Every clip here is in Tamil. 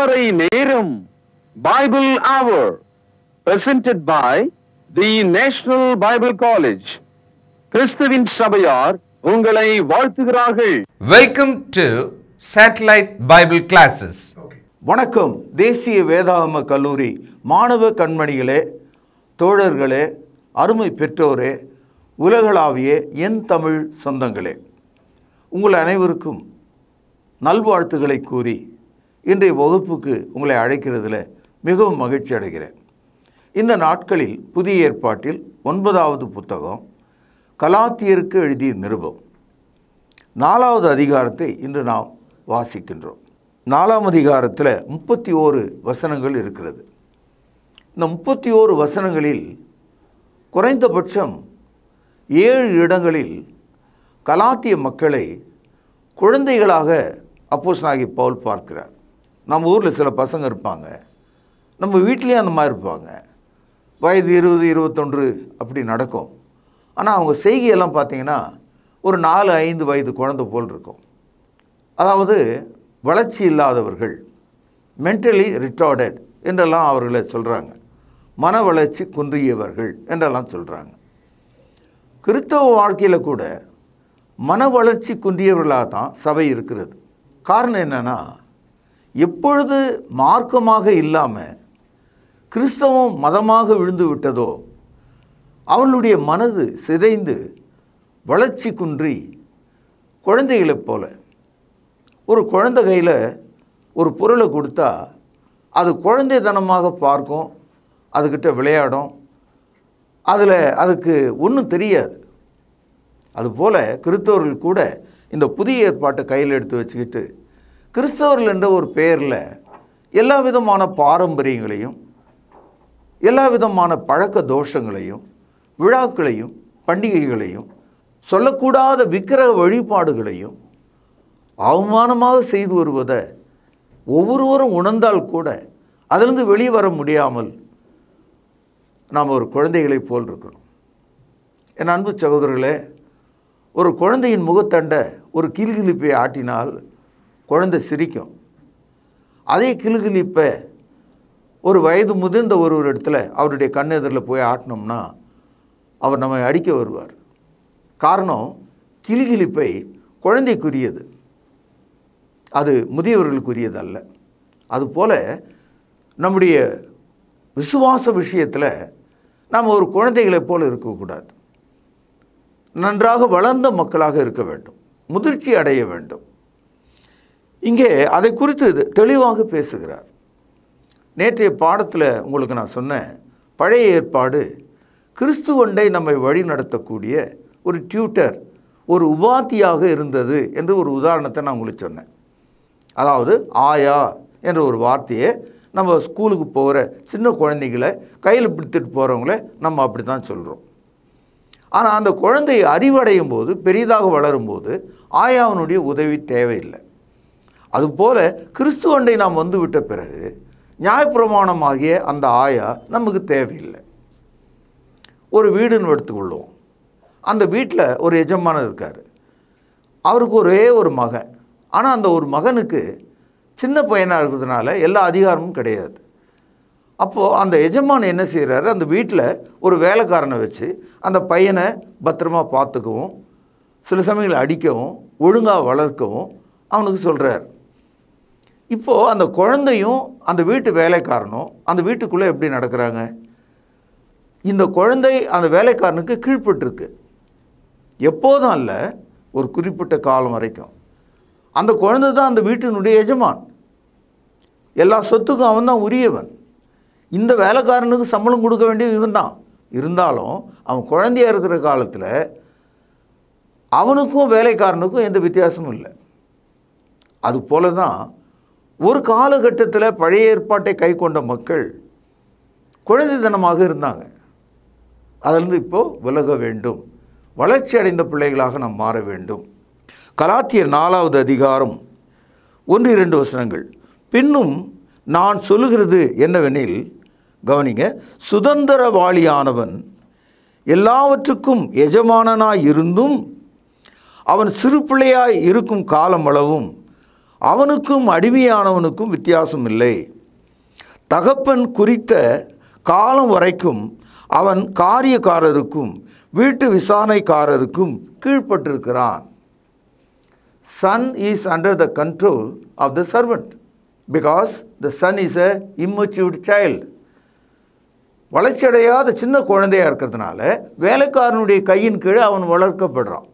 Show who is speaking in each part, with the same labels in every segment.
Speaker 1: திருமறை நேரம் Bible hour presented by the national Bible college கிறிஸ்துவின் சபையார் உங்களை வாழ்த்துகிறார்கள் welcome to satellite Bible classes வணக்கம் தேசிய வேதாகம கல்லூரி மாணவ கண்மணிகளே தோழர்களே அருமை பெற்றோரே உலகளாவிய என் தமிழ் சொந்தங்களே உங்கள் அனைவருக்கும் நல்வாழ்த்துக்களை கூறி இன்றைய வகுப்புக்கு உங்களை அழைக்கிறதுல மிகவும் மகிழ்ச்சி அடைகிறேன் இந்த நாட்களில் புதிய ஏற்பாட்டில் ஒன்பதாவது புத்தகம் கலாத்தியருக்கு எழுதிய நிருபம் நாலாவது அதிகாரத்தை இன்று நாம் வாசிக்கின்றோம் நாலாம் அதிகாரத்தில் முப்பத்தி ஓரு வசனங்கள் இருக்கிறது இந்த முப்பத்தி ஓரு வசனங்களில் குறைந்தபட்சம் ஏழு இடங்களில் கலாத்திய மக்களை குழந்தைகளாக அப்போஸ் நாகி பவுல் பார்க்கிறார் நம்ம ஊரில் சில பசங்க இருப்பாங்க நம்ம வீட்லேயும் அந்த மாதிரி இருப்பாங்க வயது இருபது இருபத்தொன்று அப்படி நடக்கும் ஆனால் அவங்க செய்கையெல்லாம் பார்த்திங்கன்னா ஒரு நாலு ஐந்து வயது குழந்தை போல் இருக்கும் அதாவது வளர்ச்சி இல்லாதவர்கள் மென்டலி ரிட்டார்டட் என்றெல்லாம் அவர்களை சொல்கிறாங்க மன வளர்ச்சி குன்றியவர்கள் என்றெல்லாம் சொல்கிறாங்க கிறித்தவ வாழ்க்கையில் கூட மன வளர்ச்சி குன்றியவர்களாக தான் சபை இருக்கிறது காரணம் என்னென்னா எப்பொழுது மார்க்கமாக இல்லாமல் கிறிஸ்தவம் மதமாக விழுந்து விட்டதோ அவர்களுடைய மனது சிதைந்து வளர்ச்சி குன்றி குழந்தைகளைப் போல ஒரு குழந்தை கையில் ஒரு பொருளை கொடுத்தா அது குழந்தைத்தனமாக பார்க்கும் அதுக்கிட்ட விளையாடும் அதில் அதுக்கு ஒன்றும் தெரியாது அதுபோல் கிறித்தவர்கள் கூட இந்த புதிய ஏற்பாட்டை கையில் எடுத்து வச்சுக்கிட்டு கிறிஸ்தவர்கள் என்ற ஒரு பெயரில் எல்லா விதமான பாரம்பரியங்களையும் எல்லா விதமான பழக்க தோஷங்களையும் விழாக்களையும் பண்டிகைகளையும் சொல்லக்கூடாத விக்கிரக வழிபாடுகளையும் அவமானமாக செய்து வருவதை ஒவ்வொருவரும் உணர்ந்தால் கூட அதிலிருந்து வெளியே வர முடியாமல் நாம் ஒரு குழந்தைகளைப் போல் இருக்கிறோம் என் அன்பு சகோதரர்களே ஒரு குழந்தையின் முகத்தண்டை ஒரு கில்கிழிப்பை ஆட்டினால் குழந்தை சிரிக்கும் அதே கிளுகிழிப்பை ஒரு வயது முதிர்ந்த ஒரு ஒரு இடத்துல அவருடைய கண்ணெதிரில் போய் ஆட்டினோம்னா அவர் நம்மை அடிக்க வருவார் காரணம் கிளிகிழிப்பை குழந்தைக்குரியது அது முதியவர்களுக்குரியது அல்ல அதுபோல் நம்முடைய விசுவாச விஷயத்தில் நாம் ஒரு குழந்தைகளைப் போல் இருக்கக்கூடாது நன்றாக வளர்ந்த மக்களாக இருக்க வேண்டும் முதிர்ச்சி அடைய வேண்டும் இங்கே அதை குறித்து தெளிவாக பேசுகிறார் நேற்றைய பாடத்தில் உங்களுக்கு நான் சொன்னேன் பழைய ஏற்பாடு கிறிஸ்து ஒன்றை நம்மை வழி நடத்தக்கூடிய ஒரு டியூட்டர் ஒரு உபாத்தியாக இருந்தது என்று ஒரு உதாரணத்தை நான் உங்களுக்கு சொன்னேன் அதாவது ஆயா என்ற ஒரு வார்த்தையை நம்ம ஸ்கூலுக்கு போகிற சின்ன குழந்தைகளை கையில் பிடித்துட்டு போகிறவங்கள நம்ம அப்படி தான் சொல்கிறோம் ஆனால் அந்த குழந்தையை அறிவடையும் போது பெரிதாக வளரும்போது ஆயாவனுடைய உதவி தேவையில்லை அதுபோல் கிறிஸ்துவண்டை நாம் வந்துவிட்ட பிறகு நியாயப்பிரமாணமாகிய அந்த ஆயா நமக்கு தேவையில்லை ஒரு வீடுன்னு எடுத்துக்கொள்வோம் அந்த வீட்டில் ஒரு எஜமானர் இருக்கார் அவருக்கு ஒரே ஒரு மகன் ஆனால் அந்த ஒரு மகனுக்கு சின்ன பையனாக இருக்கிறதுனால எல்லா அதிகாரமும் கிடையாது அப்போது அந்த எஜமான் என்ன செய்கிறாரு அந்த வீட்டில் ஒரு வேலைக்காரனை வச்சு அந்த பையனை பத்திரமா பார்த்துக்கவும் சில சமயங்களில் அடிக்கவும் ஒழுங்காக வளர்க்கவும் அவனுக்கு சொல்கிறார் இப்போது அந்த குழந்தையும் அந்த வீட்டு வேலைக்காரனும் அந்த வீட்டுக்குள்ளே எப்படி நடக்கிறாங்க இந்த குழந்தை அந்த வேலைக்காரனுக்கு கீழ்பட்டுருக்கு எப்போதும் இல்லை ஒரு குறிப்பிட்ட காலம் வரைக்கும் அந்த குழந்தை தான் அந்த வீட்டினுடைய எஜமான் எல்லா சொத்துக்கும் அவன் தான் உரியவன் இந்த வேலைக்காரனுக்கு சம்பளம் கொடுக்க வேண்டிய இவன் தான் இருந்தாலும் அவன் குழந்தையாக இருக்கிற காலத்தில் அவனுக்கும் வேலைக்காரனுக்கும் எந்த வித்தியாசமும் இல்லை அது போல தான் ஒரு காலகட்டத்தில் பழைய ஏற்பாட்டை கை கொண்ட மக்கள் குழந்தைத்தனமாக இருந்தாங்க அதிலிருந்து இப்போது விலக வேண்டும் வளர்ச்சி அடைந்த பிள்ளைகளாக நாம் மாற வேண்டும் கலாத்தியர் நாலாவது அதிகாரம் ஒன்று இரண்டு வசனங்கள் பின்னும் நான் சொல்லுகிறது என்னவெனில் கவனிங்க சுதந்திரவாளியானவன் எல்லாவற்றுக்கும் எஜமானனாய் இருந்தும் அவன் சிறு பிள்ளையாய் இருக்கும் அளவும் அவனுக்கும் அடிமையானவனுக்கும் வித்தியாசம் இல்லை தகப்பன் குறித்த காலம் வரைக்கும் அவன் காரியக்காரருக்கும் வீட்டு விசாரணைக்காரருக்கும் கீழ்ப்பட்டிருக்கிறான் son is under the control of the servant because the son is a immatured child வளர்ச்சியடையாத சின்ன குழந்தையாக இருக்கிறதுனால வேலைக்காரனுடைய கையின் கீழே அவன் வளர்க்கப்படுறான்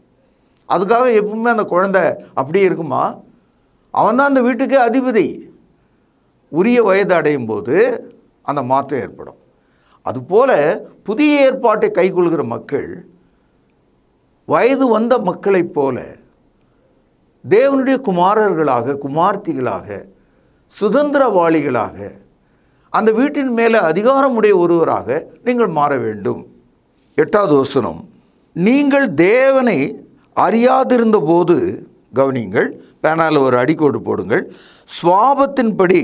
Speaker 1: அதுக்காக எப்பவுமே அந்த குழந்தை அப்படியே இருக்குமா அவன் தான் அந்த வீட்டுக்கு அதிபதி உரிய வயது அடையும் போது அந்த மாற்றம் ஏற்படும் அதுபோல் புதிய ஏற்பாட்டை கைகொள்கிற மக்கள் வயது வந்த மக்களைப் போல தேவனுடைய குமாரர்களாக குமார்த்திகளாக சுதந்திரவாளிகளாக அந்த வீட்டின் மேலே அதிகாரமுடைய ஒருவராக நீங்கள் மாற வேண்டும் எட்டாவது வசனம் நீங்கள் தேவனை அறியாதிருந்தபோது கவனியுங்கள் பேனாவில் ஒரு அடிக்கோடு போடுங்கள் சுவாபத்தின்படி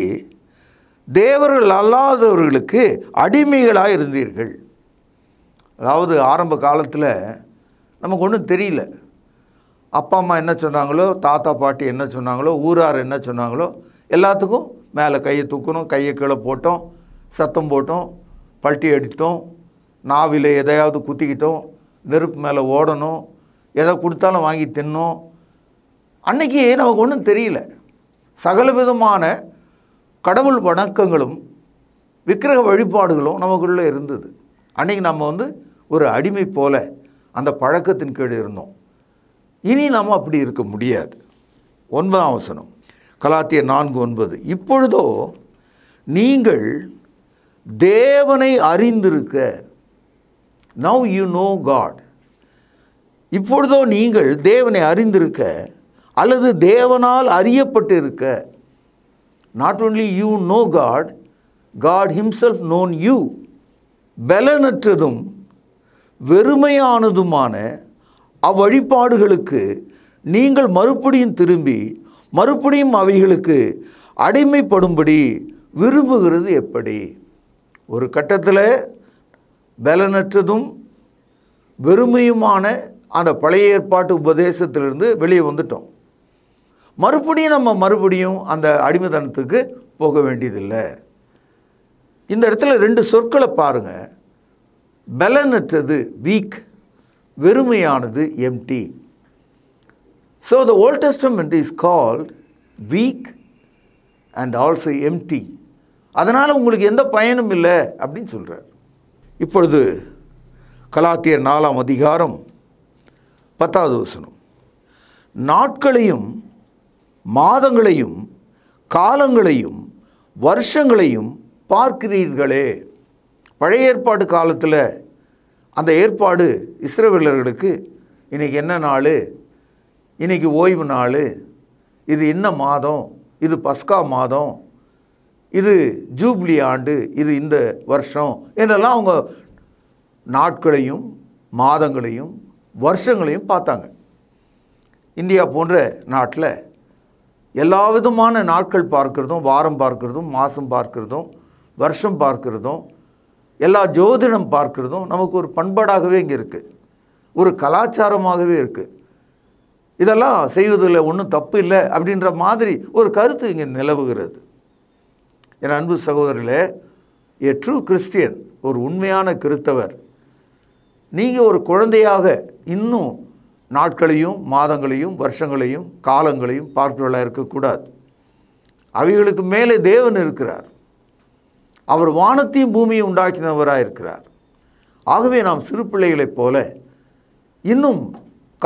Speaker 1: தேவர்கள் அல்லாதவர்களுக்கு அடிமைகளாக இருந்தீர்கள் அதாவது ஆரம்ப காலத்தில் நமக்கு ஒன்றும் தெரியல அப்பா அம்மா என்ன சொன்னாங்களோ தாத்தா பாட்டி என்ன சொன்னாங்களோ ஊரார் என்ன சொன்னாங்களோ எல்லாத்துக்கும் மேலே கையை தூக்கணும் கையை கீழே போட்டோம் சத்தம் போட்டோம் பல்ட்டி அடித்தோம் நாவில் எதையாவது குத்திக்கிட்டோம் நெருப்பு மேலே ஓடணும் எதை கொடுத்தாலும் வாங்கி தின்னோம் அன்னைக்கு நமக்கு ஒன்றும் தெரியல சகல விதமான கடவுள் வணக்கங்களும் விக்கிரக வழிபாடுகளும் நமக்குள்ளே இருந்தது அன்றைக்கி நம்ம வந்து ஒரு அடிமை போல அந்த பழக்கத்தின் கீழ் இருந்தோம் இனி நாம் அப்படி இருக்க முடியாது ஒன்பதாம் வசனம் கலாத்திய நான்கு ஒன்பது இப்பொழுதோ நீங்கள் தேவனை அறிந்திருக்க நவ் யூ நோ காட் இப்பொழுதோ நீங்கள் தேவனை அறிந்திருக்க அல்லது தேவனால் அறியப்பட்டு இருக்க not only you know God God himself known you பலனற்றதும் வெறுமையானதுமான அவ்வழிபாடுகளுக்கு நீங்கள் மறுபடியும் திரும்பி மறுபடியும் அவைகளுக்கு அடிமைப்படும்படி விரும்புகிறது எப்படி ஒரு கட்டத்தில் பலனற்றதும் வெறுமையுமான அந்த பழைய ஏற்பாட்டு உபதேசத்திலிருந்து வெளியே வந்துட்டோம் மறுபடியும் நம்ம மறுபடியும் அந்த அடிமைத்தனத்துக்கு போக வேண்டியதில்லை இந்த இடத்துல ரெண்டு சொற்களை பாருங்கள் பலனற்றது வீக் வெறுமையானது empty so the old testament is called weak and also empty அதனால் உங்களுக்கு எந்த பயனும் இல்லை அப்படின்னு சொல்கிறார் இப்பொழுது கலாத்தியர் நாலாம் அதிகாரம் பத்தாவது வசனம் நாட்களையும் மாதங்களையும் காலங்களையும் வருஷங்களையும் பார்க்கிறீர்களே பழைய ஏற்பாடு காலத்தில் அந்த ஏற்பாடு இஸ்ரேவேலர்களுக்கு இன்றைக்கி என்ன நாள் இன்றைக்கி ஓய்வு நாள் இது என்ன மாதம் இது பஸ்கா மாதம் இது ஜூப்ளி ஆண்டு இது இந்த வருஷம் என்றெல்லாம் அவங்க நாட்களையும் மாதங்களையும் வருஷங்களையும் பார்த்தாங்க இந்தியா போன்ற நாட்டில் எல்லா விதமான நாட்கள் பார்க்குறதும் வாரம் பார்க்குறதும் மாதம் பார்க்குறதும் வருஷம் பார்க்குறதும் எல்லா ஜோதிடம் பார்க்குறதும் நமக்கு ஒரு பண்பாடாகவே இங்கே இருக்குது ஒரு கலாச்சாரமாகவே இருக்குது இதெல்லாம் செய்வதில் ஒன்றும் தப்பு இல்லை அப்படின்ற மாதிரி ஒரு கருத்து இங்கே நிலவுகிறது என் அன்பு சகோதரர்களே ஏ ட்ரூ கிறிஸ்டியன் ஒரு உண்மையான கிறித்தவர் நீங்கள் ஒரு குழந்தையாக இன்னும் நாட்களையும் மாதங்களையும் வருஷங்களையும் காலங்களையும் பார்ப்பவர்களாக இருக்கக்கூடாது அவைகளுக்கு மேலே தேவன் இருக்கிறார் அவர் வானத்தையும் பூமியும் உண்டாக்கினவராக இருக்கிறார் ஆகவே நாம் சிறு பிள்ளைகளைப் போல இன்னும்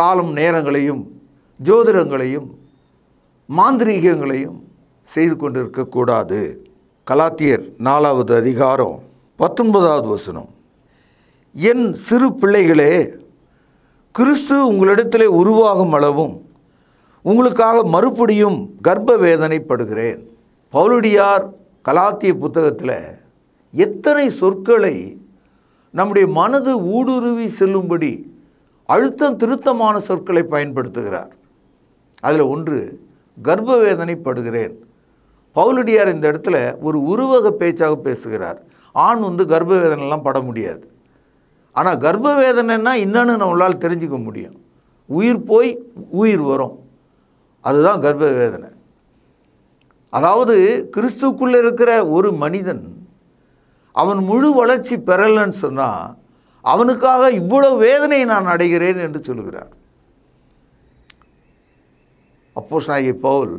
Speaker 1: காலம் நேரங்களையும் ஜோதிடங்களையும் மாந்திரீகங்களையும் செய்து கொண்டிருக்கக்கூடாது கலாத்தியர் நாலாவது அதிகாரம் பத்தொன்பதாவது வசனம் என் சிறு பிள்ளைகளே கிறிஸ்து உங்களிடத்திலே உருவாகும் அளவும் உங்களுக்காக மறுபடியும் கர்ப்ப வேதனைப்படுகிறேன் பவுலடியார் கலாத்திய புத்தகத்தில் எத்தனை சொற்களை நம்முடைய மனது ஊடுருவி செல்லும்படி அழுத்தம் திருத்தமான சொற்களை பயன்படுத்துகிறார் அதில் ஒன்று கர்ப்ப வேதனைப்படுகிறேன் பௌலடியார் இந்த இடத்துல ஒரு உருவக பேச்சாக பேசுகிறார் ஆண் வந்து கர்ப்ப வேதனைலாம் பட முடியாது ஆனால் கர்ப்ப வேதனைன்னா என்னன்னு நம்மளால் தெரிஞ்சுக்க முடியும் உயிர் போய் உயிர் வரும் அதுதான் கர்ப்ப வேதனை அதாவது கிறிஸ்துக்குள்ளே இருக்கிற ஒரு மனிதன் அவன் முழு வளர்ச்சி பெறலைன்னு சொன்னால் அவனுக்காக இவ்வளோ வேதனை நான் அடைகிறேன் என்று சொல்கிறார் அப்போஸ் நாயகி பவுல்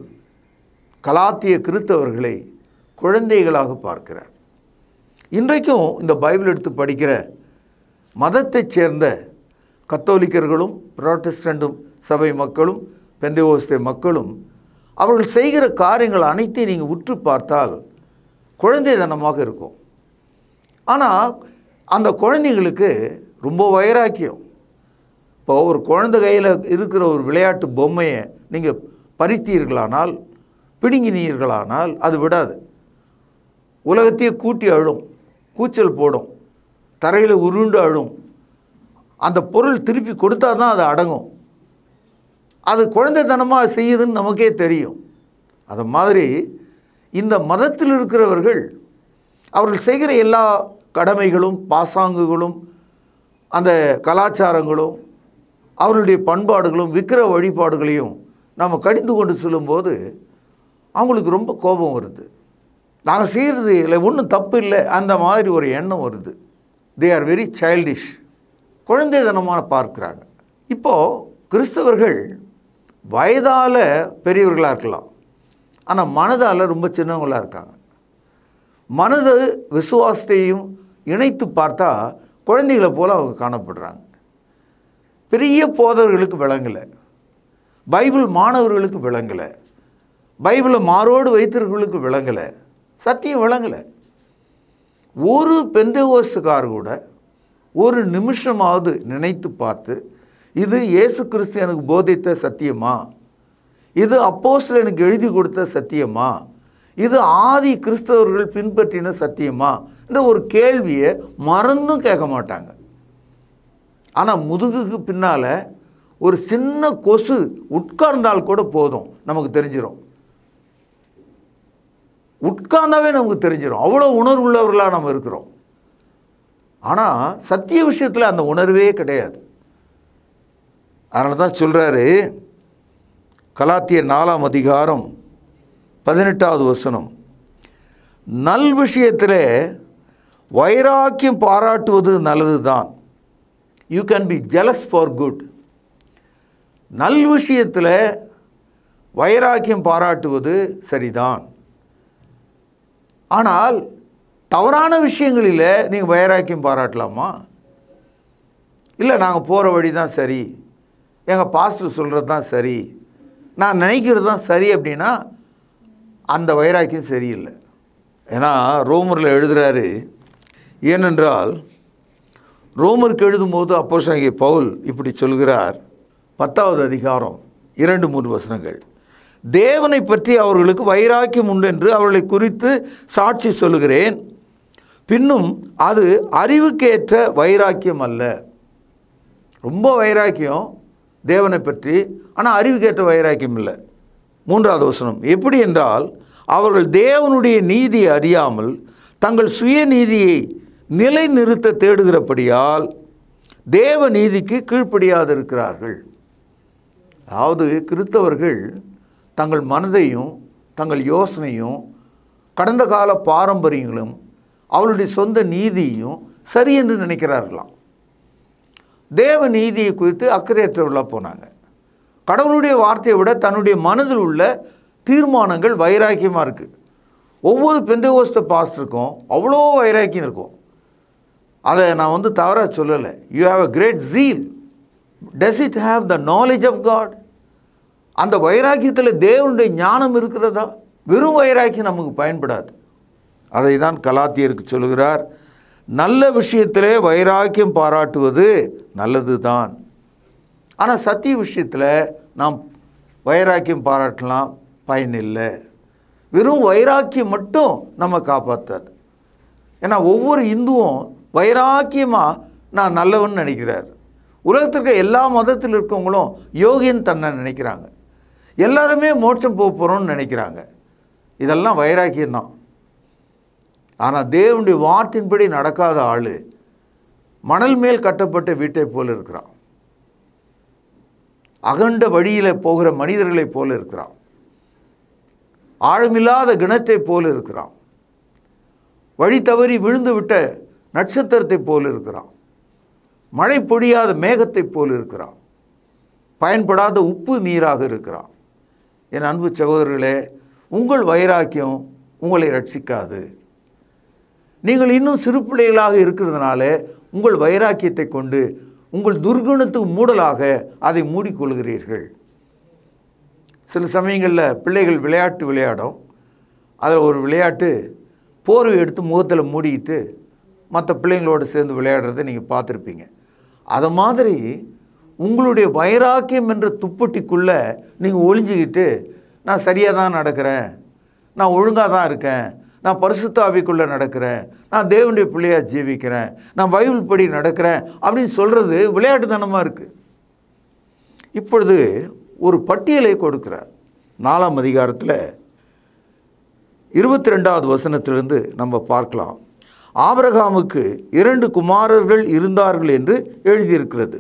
Speaker 1: கலாத்திய கிறித்தவர்களை குழந்தைகளாக பார்க்கிறார் இன்றைக்கும் இந்த பைபிள் எடுத்து படிக்கிற மதத்தைச் சேர்ந்த கத்தோலிக்கர்களும் புரோட்டஸ்டண்டும் சபை மக்களும் பெந்தையோஸ்தே மக்களும் அவர்கள் செய்கிற காரியங்கள் அனைத்தையும் நீங்கள் உற்று பார்த்தால் குழந்தைதனமாக இருக்கும் ஆனால் அந்த குழந்தைங்களுக்கு ரொம்ப வைராக்கியம் இப்போ ஒரு குழந்தை கையில் இருக்கிற ஒரு விளையாட்டு பொம்மையை நீங்கள் பறித்தீர்களானால் பிடுங்கினீர்களானால் அது விடாது உலகத்தையே கூட்டி அழும் கூச்சல் போடும் தரையில் உருண்டு அழும் அந்த பொருள் திருப்பி கொடுத்தா தான் அது அடங்கும் அது குழந்தைத்தனமாக செய்யுதுன்னு நமக்கே தெரியும் அது மாதிரி இந்த மதத்தில் இருக்கிறவர்கள் அவர்கள் செய்கிற எல்லா கடமைகளும் பாசாங்குகளும் அந்த கலாச்சாரங்களும் அவர்களுடைய பண்பாடுகளும் விக்கிர வழிபாடுகளையும் நம்ம கடிந்து கொண்டு சொல்லும்போது அவங்களுக்கு ரொம்ப கோபம் வருது நாங்கள் செய்கிறது இல்லை ஒன்றும் தப்பு இல்லை அந்த மாதிரி ஒரு எண்ணம் வருது தே ஆர் வெரி சைல்டிஷ் குழந்தைதனமான பார்க்குறாங்க இப்போது கிறிஸ்தவர்கள் வயதால் பெரியவர்களாக இருக்கலாம் ஆனால் மனதால் ரொம்ப சின்னவங்களாக இருக்காங்க மனது விசுவாசத்தையும் இணைத்து பார்த்தா குழந்தைகளை போல் அவங்க காணப்படுறாங்க பெரிய போதவர்களுக்கு விளங்கலை பைபிள் மாணவர்களுக்கு விளங்கலை பைபிளை மாறோடு வைத்தவர்களுக்கு விளங்கலை சத்தியம் விளங்கலை ஒரு பெந்தகோஸ்துக்கார் கூட ஒரு நிமிஷமாவது நினைத்து பார்த்து இது இயேசு கிறிஸ்து எனக்கு போதித்த சத்தியமா இது அப்போஸ்ல எனக்கு எழுதி கொடுத்த சத்தியமா இது ஆதி கிறிஸ்தவர்கள் பின்பற்றின சத்தியமா என்ற ஒரு கேள்வியை மறந்தும் கேட்க மாட்டாங்க ஆனால் முதுகுக்கு பின்னால் ஒரு சின்ன கொசு உட்கார்ந்தால் கூட போதும் நமக்கு தெரிஞ்சிடும் உட்கார்ந்தாவே நமக்கு தெரிஞ்சிடும் அவ்வளோ உள்ளவர்களாக நம்ம இருக்கிறோம் ஆனால் சத்திய விஷயத்தில் அந்த உணர்வே கிடையாது அதனால தான் சொல்கிறாரு கலாத்திய நாலாம் அதிகாரம் பதினெட்டாவது வசனம் நல் விஷயத்தில் வைராக்கியம் பாராட்டுவது நல்லது தான் you can be jealous for good நல் விஷயத்தில் வைராக்கியம் பாராட்டுவது சரிதான் ஆனால் தவறான விஷயங்களில் நீங்கள் வைராக்கியம் பாராட்டலாமா இல்லை நாங்கள் போகிற வழி தான் சரி எங்கள் பாஸ்டர் சொல்கிறது தான் சரி நான் நினைக்கிறது தான் சரி அப்படின்னா அந்த வைராக்கியம் சரியில்லை ஏன்னா ரோமரில் எழுதுகிறாரு ஏனென்றால் ரோமருக்கு எழுதும்போது அப்போ பவுல் இப்படி சொல்கிறார் பத்தாவது அதிகாரம் இரண்டு மூன்று வசனங்கள் தேவனை பற்றி அவர்களுக்கு வைராக்கியம் உண்டு என்று அவர்களை குறித்து சாட்சி சொல்கிறேன் பின்னும் அது அறிவுக்கேற்ற வைராக்கியம் அல்ல ரொம்ப வைராக்கியம் தேவனை பற்றி ஆனால் அறிவுக்கேற்ற வைராக்கியம் இல்லை மூன்றாவது வசனம் எப்படி என்றால் அவர்கள் தேவனுடைய நீதியை அறியாமல் தங்கள் சுயநீதியை நிலைநிறுத்த தேடுகிறபடியால் தேவ நீதிக்கு கீழ்ப்படியாது இருக்கிறார்கள் அதாவது கிறித்தவர்கள் தங்கள் மனதையும் தங்கள் யோசனையும் கடந்த கால பாரம்பரியங்களும் அவளுடைய சொந்த நீதியும் சரி என்று நினைக்கிறார்களாம் தேவ நீதியை குறித்து அக்கறையற்றவர்களாக போனாங்க கடவுளுடைய வார்த்தையை விட தன்னுடைய மனதில் உள்ள தீர்மானங்கள் வைராக்கியமாக இருக்குது ஒவ்வொரு பெந்தகோஸ்த பாஸ்டருக்கும் அவ்வளோ வைராக்கியம் இருக்கும் அதை நான் வந்து தவறாக சொல்லலை you have a great zeal does it have the knowledge of God அந்த வைராக்கியத்தில் தேவனுடைய ஞானம் இருக்கிறதா வெறும் வைராக்கியம் நமக்கு பயன்படாது அதை தான் கலாத்தியருக்கு சொல்கிறார் நல்ல விஷயத்திலே வைராக்கியம் பாராட்டுவது நல்லது தான் ஆனால் சத்திய விஷயத்தில் நாம் வைராக்கியம் பாராட்டலாம் பயனில்லை வெறும் வைராக்கியம் மட்டும் நம்ம காப்பாற்றாது ஏன்னா ஒவ்வொரு இந்துவும் வைராக்கியமாக நான் நல்லவன் நினைக்கிறார் உலகத்திற்கு எல்லா மதத்தில் இருக்கவங்களும் யோகின்னு தன்னை நினைக்கிறாங்க எல்லாருமே மோட்சம் போக போகிறோம்னு நினைக்கிறாங்க இதெல்லாம் வைராக்கியம்தான் ஆனால் தேவனுடைய வார்த்தின்படி நடக்காத ஆள் மணல் மேல் கட்டப்பட்ட வீட்டை போல் இருக்கிறான் அகண்ட வழியில் போகிற மனிதர்களைப் போல் இருக்கிறான் ஆழமில்லாத கிணத்தை போல் இருக்கிறான் வழி தவறி விழுந்து விட்ட நட்சத்திரத்தை போல் இருக்கிறான் மழை பொழியாத மேகத்தை போல் இருக்கிறான் பயன்படாத உப்பு நீராக இருக்கிறான் என் அன்பு சகோதரர்களே உங்கள் வைராக்கியம் உங்களை ரட்சிக்காது நீங்கள் இன்னும் சிறு பிள்ளைகளாக இருக்கிறதுனால உங்கள் வைராக்கியத்தை கொண்டு உங்கள் துர்குணத்துக்கு மூடலாக அதை மூடிக்கொள்கிறீர்கள் சில சமயங்களில் பிள்ளைகள் விளையாட்டு விளையாடும் அதில் ஒரு விளையாட்டு போர்வை எடுத்து முகத்தில் மூடிட்டு மற்ற பிள்ளைங்களோடு சேர்ந்து விளையாடுறதை நீங்கள் பார்த்துருப்பீங்க அது மாதிரி உங்களுடைய வைராக்கியம் என்ற துப்பட்டிக்குள்ளே நீங்கள் ஒழிஞ்சிக்கிட்டு நான் சரியாக தான் நடக்கிறேன் நான் ஒழுங்காக தான் இருக்கேன் நான் பரிசுத்தாவிக்குள்ளே நடக்கிறேன் நான் தேவனுடைய பிள்ளையாக ஜீவிக்கிறேன் நான் பைபிள் படி நடக்கிறேன் அப்படின்னு சொல்கிறது விளையாட்டுத்தனமாக இருக்குது இப்பொழுது ஒரு பட்டியலை கொடுக்குறார் நாலாம் அதிகாரத்தில் இருபத்தி ரெண்டாவது வசனத்திலிருந்து நம்ம பார்க்கலாம் ஆபரகாமுக்கு இரண்டு குமாரர்கள் இருந்தார்கள் என்று எழுதியிருக்கிறது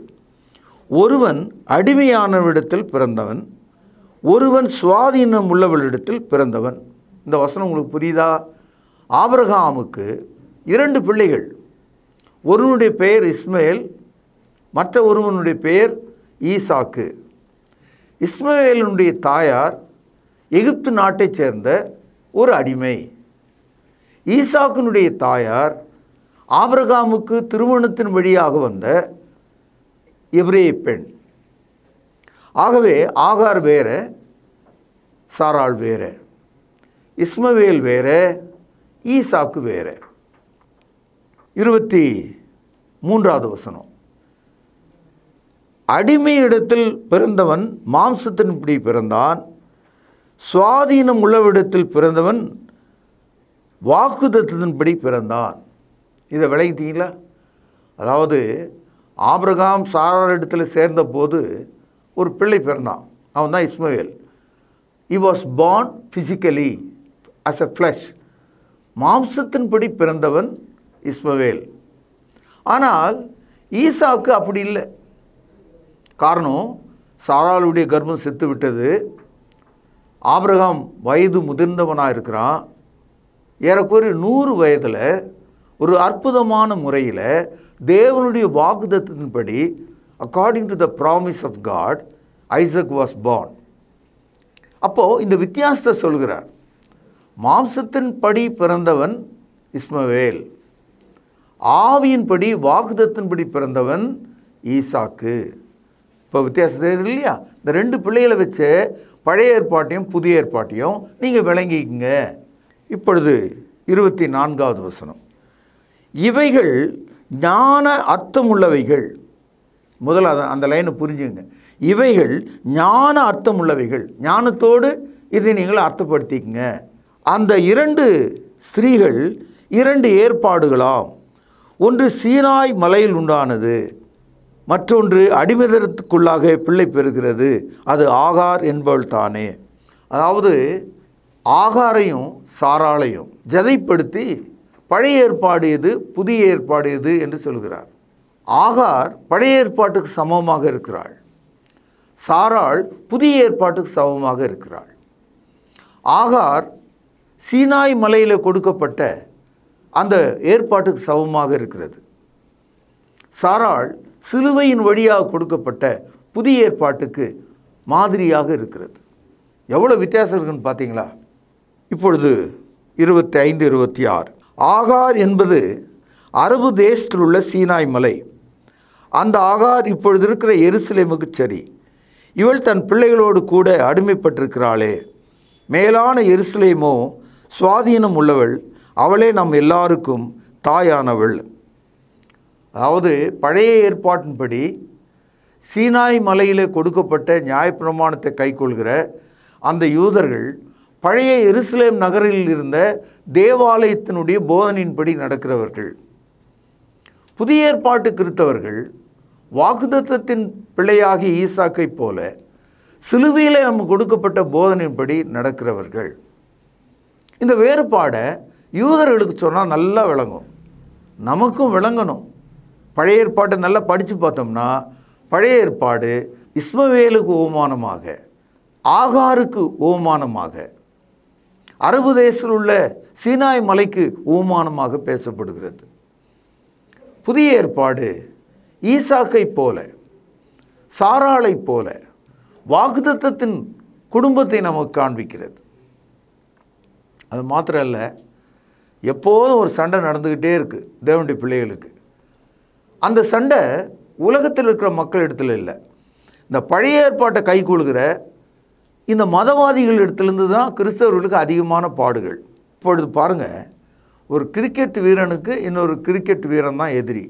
Speaker 1: ஒருவன் அடிமையானவரிடத்தில் பிறந்தவன் ஒருவன் சுவாதீனம் உள்ளவளிடத்தில் பிறந்தவன் இந்த வசனம் உங்களுக்கு புரியுதா ஆபரகாமுக்கு இரண்டு பிள்ளைகள் ஒருவனுடைய பெயர் இஸ்மேல் மற்ற ஒருவனுடைய பெயர் ஈசாக்கு இஸ்மேலினுடைய தாயார் எகிப்து நாட்டைச் சேர்ந்த ஒரு அடிமை ஈசாக்கினுடைய தாயார் ஆபரகாமுக்கு திருமணத்தின் வழியாக வந்த எவ்ரி பெண் ஆகவே ஆகார் வேறு சாராள் வேறு இஸ்மவேல் வேறு ஈசாக்கு வேறு இருபத்தி மூன்றாவது வசனம் அடிமை இடத்தில் பிறந்தவன் மாம்சத்தின்படி பிறந்தான் சுவாதீனம் உள்ளவிடத்தில் பிறந்தவன் வாக்குதத்தின்படி பிறந்தான் இதை விளங்கிட்டீங்களா அதாவது ஆப்ரகாம் சாரார் இடத்துல சேர்ந்தபோது ஒரு பிள்ளை பிறந்தான் அவன் தான் இஸ்மவேல் he was born physically as a flesh மாம்சத்தின்படி பிறந்தவன் இஸ்மவேல் ஆனால் ஈசாவுக்கு அப்படி இல்லை காரணம் சாராளுடைய கர்ப்பம் செத்து விட்டது ஆபிரகாம் வயது முதிர்ந்தவனாக இருக்கிறான் ஏறக்குறைய நூறு வயதில் ஒரு அற்புதமான முறையில் தேவனுடைய வாக்குதத்தின்படி according to the promise of God Isaac was born அப்போது இந்த வித்தியாசத்தை சொல்கிறார் மாம்சத்தின் படி பிறந்தவன் இஸ்மவேல் ஆவியின்படி வாக்குதத்தின்படி பிறந்தவன் ஈசாக்கு இப்போ வித்தியாசத்தை இல்லையா இந்த ரெண்டு பிள்ளைகளை வச்சு பழைய ஏற்பாட்டையும் புதிய ஏற்பாட்டையும் நீங்கள் விளங்கிக்கங்க இப்பொழுது இருபத்தி நான்காவது வசனம் இவைகள் ஞான அர்த்தம் உள்ளவைகள் முதல்ல அந்த லைனை புரிஞ்சுங்க இவைகள் ஞான அர்த்தம் உள்ளவைகள் ஞானத்தோடு இதை நீங்கள் அர்த்தப்படுத்திக்கங்க அந்த இரண்டு ஸ்திரீகள் இரண்டு ஏற்பாடுகளாம் ஒன்று சீனாய் மலையில் உண்டானது மற்றொன்று அடிமதத்துக்குள்ளாக பிள்ளை பெறுகிறது அது ஆகார் என்பவள் தானே அதாவது ஆகாரையும் சாராளையும் ஜதைப்படுத்தி பழைய ஏற்பாடு எது புதிய ஏற்பாடு எது என்று சொல்கிறார் ஆகார் பழைய ஏற்பாட்டுக்கு சமமாக இருக்கிறாள் சாராள் புதிய ஏற்பாட்டுக்கு சமமாக இருக்கிறாள் ஆகார் சீனாய் மலையில் கொடுக்கப்பட்ட அந்த ஏற்பாட்டுக்கு சமமாக இருக்கிறது சாராள் சிலுவையின் வழியாக கொடுக்கப்பட்ட புதிய ஏற்பாட்டுக்கு மாதிரியாக இருக்கிறது எவ்வளோ வித்தியாசம் இருக்குன்னு பார்த்தீங்களா இப்பொழுது இருபத்தி ஐந்து இருபத்தி ஆறு ஆகார் என்பது அரபு தேசத்தில் உள்ள சீனாய் மலை அந்த ஆகார் இப்பொழுது இருக்கிற எருசலேமுக்கு சரி இவள் தன் பிள்ளைகளோடு கூட அடிமைப்பட்டிருக்கிறாளே மேலான எருசலேமோ சுவாதீனம் உள்ளவள் அவளே நம் எல்லாருக்கும் தாயானவள் அதாவது பழைய ஏற்பாட்டின்படி சீனாய் மலையில் கொடுக்கப்பட்ட நியாயப்பிரமாணத்தை கைக்கொள்கிற அந்த யூதர்கள் பழைய எருசலேம் நகரில் இருந்த தேவாலயத்தினுடைய போதனையின்படி நடக்கிறவர்கள் புதிய ஏற்பாட்டு கிறித்தவர்கள் வாக்குதத்தத்தின் பிள்ளையாகி ஈசாக்கை போல சிலுவையில் நமக்கு கொடுக்கப்பட்ட போதனையின்படி நடக்கிறவர்கள் இந்த வேறுபாடை யூதர்களுக்கு சொன்னால் நல்லா விளங்கும் நமக்கும் விளங்கணும் பழைய ஏற்பாட்டை நல்லா படித்து பார்த்தோம்னா பழைய ஏற்பாடு இஸ்மவேலுக்கு ஓமானமாக ஆகாருக்கு ஓமானமாக அரபு தேசத்தில் உள்ள சீனாய் மலைக்கு உமானமாக பேசப்படுகிறது புதிய ஏற்பாடு ஈசாக்கை போல சாராளை போல வாக்குதத்தத்தின் குடும்பத்தை நமக்கு காண்பிக்கிறது அது மாத்திரம் அல்ல எப்போதும் ஒரு சண்டை நடந்துக்கிட்டே இருக்குது தேவண்டி பிள்ளைகளுக்கு அந்த சண்டை உலகத்தில் இருக்கிற மக்கள் இடத்துல இல்லை இந்த பழைய ஏற்பாட்டை கை கொள்கிற இந்த மதவாதிகள் இடத்துலேருந்து தான் கிறிஸ்தவர்களுக்கு அதிகமான பாடுகள் இப்பொழுது பாருங்கள் ஒரு கிரிக்கெட் வீரனுக்கு இன்னொரு கிரிக்கெட் வீரன் தான் எதிரி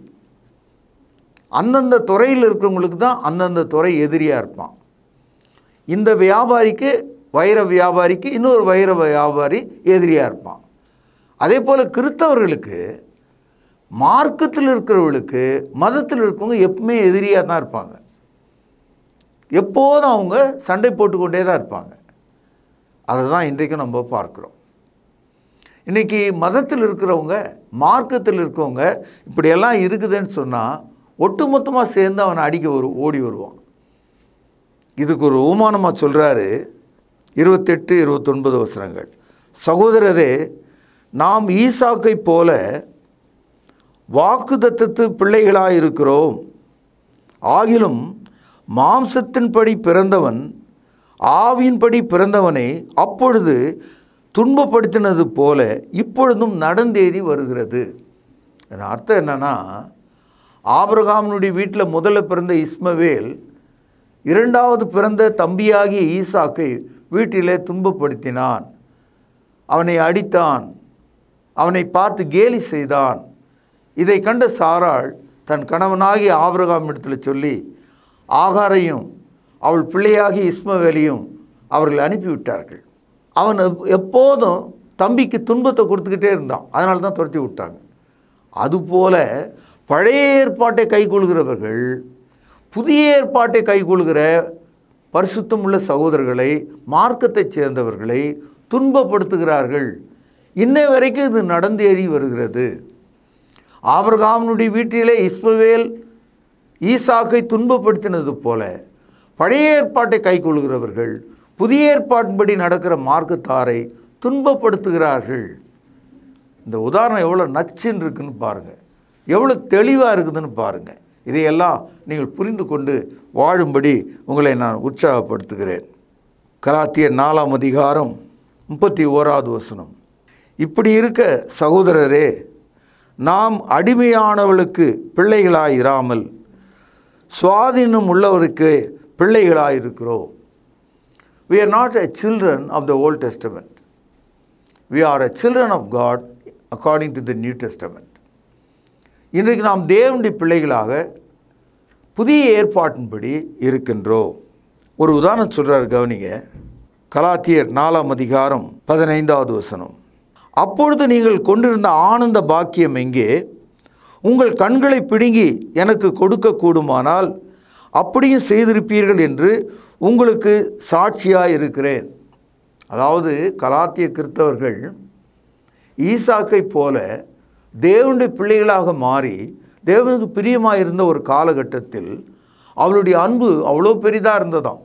Speaker 1: அந்தந்த துறையில் இருக்கிறவங்களுக்கு தான் அந்தந்த துறை எதிரியாக இருப்பான் இந்த வியாபாரிக்கு வைர வியாபாரிக்கு இன்னொரு வைர வியாபாரி எதிரியாக இருப்பான் அதே போல் கிறிஸ்தவர்களுக்கு மார்க்கத்தில் இருக்கிறவர்களுக்கு மதத்தில் இருக்கிறவங்க எப்பவுமே எதிரியாக தான் இருப்பாங்க எப்போதும் அவங்க சண்டை போட்டுக்கொண்டே தான் இருப்பாங்க அதை தான் இன்றைக்கும் நம்ம பார்க்குறோம் இன்றைக்கி மதத்தில் இருக்கிறவங்க மார்க்கத்தில் இருக்கவங்க இப்படியெல்லாம் இருக்குதுன்னு சொன்னால் ஒட்டுமொத்தமாக சேர்ந்து அவனை அடிக்க ஒரு ஓடி வருவான் இதுக்கு ஒரு ஊமானமாக சொல்கிறாரு இருபத்தெட்டு இருபத்தொன்பது வசனங்கள் சகோதரரே நாம் ஈசாக்கை போல வாக்குதத்தத்து பிள்ளைகளாக இருக்கிறோம் ஆகிலும் மாம்சத்தின்படி பிறந்தவன் ஆவியின்படி பிறந்தவனை அப்பொழுது துன்பப்படுத்தினது போல இப்பொழுதும் நடந்தேறி வருகிறது அர்த்தம் என்னென்னா ஆபிரகாமனுடைய வீட்டில் முதல்ல பிறந்த இஸ்மவேல் இரண்டாவது பிறந்த தம்பியாகிய ஈசாக்கை வீட்டிலே துன்பப்படுத்தினான் அவனை அடித்தான் அவனை பார்த்து கேலி செய்தான் இதை கண்ட சாராள் தன் கணவனாகி ஆபிரகாம் இடத்துல சொல்லி ஆகாரையும் அவள் பிள்ளையாகி இஸ்மவேலியும் அவர்கள் அனுப்பிவிட்டார்கள் அவன் எப்போதும் தம்பிக்கு துன்பத்தை கொடுத்துக்கிட்டே இருந்தான் அதனால தான் துரத்தி விட்டாங்க அதுபோல் பழைய ஏற்பாட்டை கைகொள்கிறவர்கள் புதிய ஏற்பாட்டை கைகொள்கிற பரிசுத்தம் உள்ள சகோதரர்களை மார்க்கத்தைச் சேர்ந்தவர்களை துன்பப்படுத்துகிறார்கள் இன்ன வரைக்கும் இது நடந்தேறி வருகிறது ஆபர்காமனுடைய வீட்டிலே இஸ்மவேல் ஈசாக்கை துன்பப்படுத்தினது போல பழைய ஏற்பாட்டை கைக்கொள்கிறவர்கள் புதிய ஏற்பாட்டின்படி நடக்கிற மார்க்கத்தாரை துன்பப்படுத்துகிறார்கள் இந்த உதாரணம் எவ்வளோ நச்சுன்னு இருக்குன்னு பாருங்கள் எவ்வளோ தெளிவாக இருக்குதுன்னு பாருங்கள் இதையெல்லாம் நீங்கள் புரிந்து கொண்டு வாழும்படி உங்களை நான் உற்சாகப்படுத்துகிறேன் கலாத்திய நாலாம் அதிகாரம் முப்பத்தி ஓராவது வசனம் இப்படி இருக்க சகோதரரே நாம் அடிமையானவளுக்கு பிள்ளைகளாயிராமல் சுவாதீனம் உள்ளவருக்கு பிள்ளைகளாக இருக்கிறோம் we are not a children of the old testament we are a children of God according to the new testament இன்றைக்கு நாம் தேவனுடைய பிள்ளைகளாக புதிய ஏற்பாட்டின்படி இருக்கின்றோம் ஒரு உதாரணம் சொல்கிறார் கவனிங்க கலாத்தியர் நாலாம் அதிகாரம் பதினைந்தாவது வசனம் அப்பொழுது நீங்கள் கொண்டிருந்த ஆனந்த பாக்கியம் எங்கே உங்கள் கண்களை பிடுங்கி எனக்கு கொடுக்கக்கூடுமானால் அப்படியும் செய்திருப்பீர்கள் என்று உங்களுக்கு சாட்சியாக இருக்கிறேன் அதாவது கலாத்திய கிறித்தவர்கள் ஈசாக்கை போல தேவனுடைய பிள்ளைகளாக மாறி தேவனுக்கு பிரியமாக இருந்த ஒரு காலகட்டத்தில் அவளுடைய அன்பு அவ்வளோ பெரிதாக இருந்ததாம்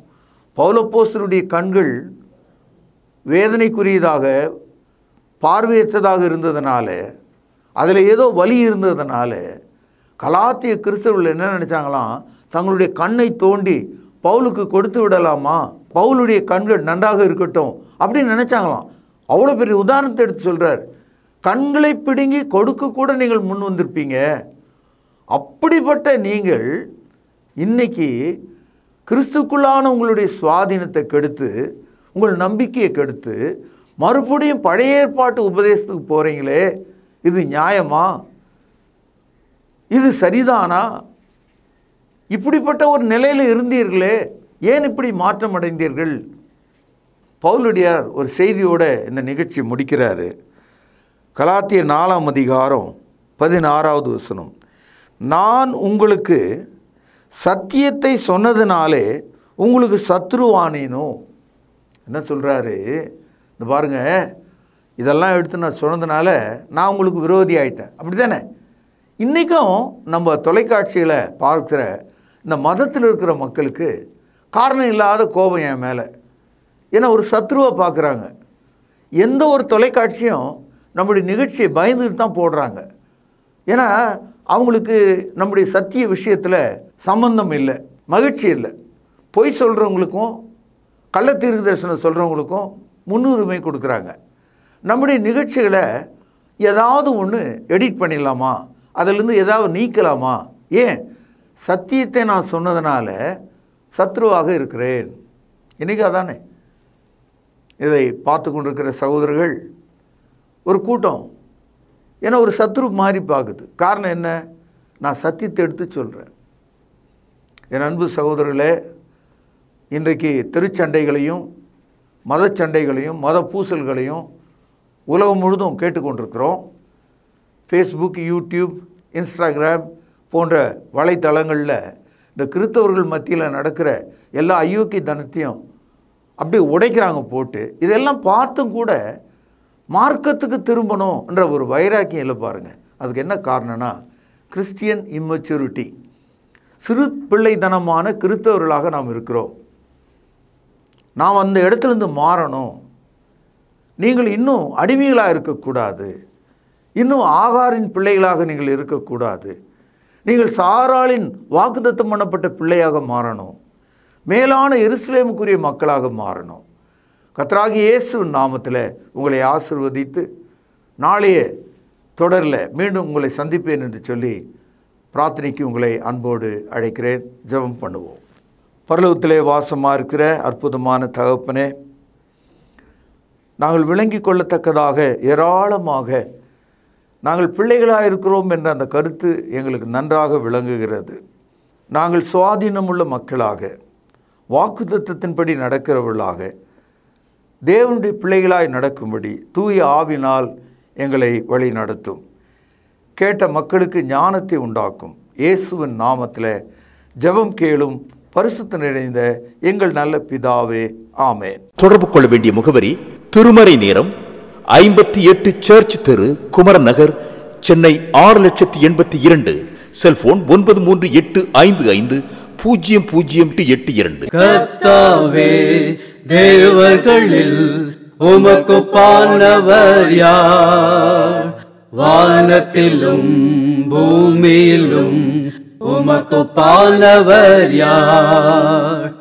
Speaker 1: பௌலப்போஸ்தருடைய கண்கள் வேதனைக்குரியதாக பார்வையற்றதாக இருந்ததுனால அதில் ஏதோ வலி இருந்ததுனால கலாத்திய கிறிஸ்தவர்கள் என்ன நினச்சாங்களாம் தங்களுடைய கண்ணை தோண்டி பவுலுக்கு கொடுத்து விடலாமா பவுலுடைய கண்கள் நன்றாக இருக்கட்டும் அப்படின்னு நினச்சாங்களாம் அவ்வளோ பெரிய உதாரணத்தை எடுத்து சொல்கிறார் கண்களை பிடுங்கி கொடுக்க கூட நீங்கள் முன் வந்திருப்பீங்க அப்படிப்பட்ட நீங்கள் இன்னைக்கு கிறிஸ்துக்குள்ளான உங்களுடைய சுவாதீனத்தை கெடுத்து உங்கள் நம்பிக்கையை கெடுத்து மறுபடியும் பழைய ஏற்பாட்டு உபதேசத்துக்கு போகிறீங்களே இது நியாயமா இது சரிதானா இப்படிப்பட்ட ஒரு நிலையில் இருந்தீர்களே ஏன் இப்படி மாற்றம் அடைந்தீர்கள் பவுலுடையார் ஒரு செய்தியோட இந்த நிகழ்ச்சி முடிக்கிறாரு கலாத்திய நாலாம் அதிகாரம் பதினாறாவது வசனம் நான் உங்களுக்கு சத்தியத்தை சொன்னதுனாலே உங்களுக்கு சத்ருவானேனோ என்ன சொல்கிறாரு இந்த பாருங்கள் இதெல்லாம் எடுத்து நான் சொன்னதுனால நான் உங்களுக்கு விரோதி ஆயிட்டேன் அப்படி தானே இன்றைக்கும் நம்ம தொலைக்காட்சிகளை பார்க்குற இந்த மதத்தில் இருக்கிற மக்களுக்கு காரணம் இல்லாத கோபம் என் மேலே ஏன்னா ஒரு சத்ருவை பார்க்குறாங்க எந்த ஒரு தொலைக்காட்சியும் நம்முடைய நிகழ்ச்சியை பயந்துக்கிட்டு தான் போடுறாங்க ஏன்னா அவங்களுக்கு நம்முடைய சத்திய விஷயத்தில் சம்பந்தம் இல்லை மகிழ்ச்சி இல்லை பொய் சொல்கிறவங்களுக்கும் கள்ள தரிசனம் சொல்கிறவங்களுக்கும் முன்னுரிமை கொடுக்குறாங்க நம்முடைய நிகழ்ச்சிகளை ஏதாவது ஒன்று எடிட் பண்ணிடலாமா அதிலிருந்து ஏதாவது நீக்கலாமா ஏன் சத்தியத்தை நான் சொன்னதுனால சத்ருவாக இருக்கிறேன் இன்றைக்கா அதானே இதை பார்த்து கொண்டிருக்கிற சகோதரர்கள் ஒரு கூட்டம் ஏன்னா ஒரு சத்ரு மாறி பார்க்குது காரணம் என்ன நான் சத்தியத்தை எடுத்து சொல்கிறேன் என் அன்பு சகோதரர்களே இன்றைக்கு திருச்சண்டைகளையும் மதச்சண்டைகளையும் மத பூசல்களையும் உலகம் முழுதும் கேட்டுக்கொண்டிருக்கிறோம் ஃபேஸ்புக் யூடியூப் இன்ஸ்டாகிராம் போன்ற வலைத்தளங்களில் இந்த கிறித்தவர்கள் மத்தியில் நடக்கிற எல்லா அயோக்கிய தனத்தையும் அப்படியே உடைக்கிறாங்க போட்டு இதெல்லாம் பார்த்தும் கூட மார்க்கத்துக்கு திரும்பணும்ன்ற ஒரு வைராக்கியம் இல்லை பாருங்கள் அதுக்கு என்ன காரணம்னா கிறிஸ்டியன் இம்மெச்சூரிட்டி சிறு பிள்ளைத்தனமான கிறித்தவர்களாக நாம் இருக்கிறோம் நாம் அந்த இடத்துலேருந்து மாறணும் நீங்கள் இன்னும் அடிமைகளாக இருக்கக்கூடாது இன்னும் ஆகாரின் பிள்ளைகளாக நீங்கள் இருக்கக்கூடாது நீங்கள் சாராளின் வாக்குத்தம் பண்ணப்பட்ட பிள்ளையாக மாறணும் மேலான எருசலேமுக்குரிய மக்களாக மாறணும் கத்ராகி இயேசு நாமத்தில் உங்களை ஆசிர்வதித்து நாளைய தொடரில் மீண்டும் உங்களை சந்திப்பேன் என்று சொல்லி பிரார்த்தனைக்கு உங்களை அன்போடு அழைக்கிறேன் ஜெபம் பண்ணுவோம் பரலவத்திலே வாசமாக இருக்கிற அற்புதமான தகப்பனே நாங்கள் விளங்கி கொள்ளத்தக்கதாக ஏராளமாக நாங்கள் பிள்ளைகளாக இருக்கிறோம் என்ற அந்த கருத்து எங்களுக்கு நன்றாக விளங்குகிறது நாங்கள் சுவாதீனமுள்ள மக்களாக வாக்கு தத்துவத்தின்படி நடக்கிறவர்களாக தேவனுடைய பிள்ளைகளாய் நடக்கும்படி தூய ஆவினால் எங்களை வழி நடத்தும் கேட்ட மக்களுக்கு ஞானத்தை உண்டாக்கும் இயேசுவின் நாமத்தில் ஜெபம் கேளும் பரிசுத்த நிறைந்த எங்கள் நல்ல பிதாவே ஆமேன் தொடர்பு கொள்ள வேண்டிய முகவரி திருமறை நேரம் ஐம்பத்தி எட்டு சர்ச் தெரு குமரன் நகர் சென்னை ஆறு லட்சத்தி எண்பத்தி இரண்டு செல்போன் ஒன்பது மூன்று எட்டு ஐந்து ஐந்து பூஜ்ஜியம் பூஜ்ஜியம் எட்டு இரண்டு உமக்கு பானவர் யார் வானத்திலும் பூமியிலும் உமக்கு பானவர் யார்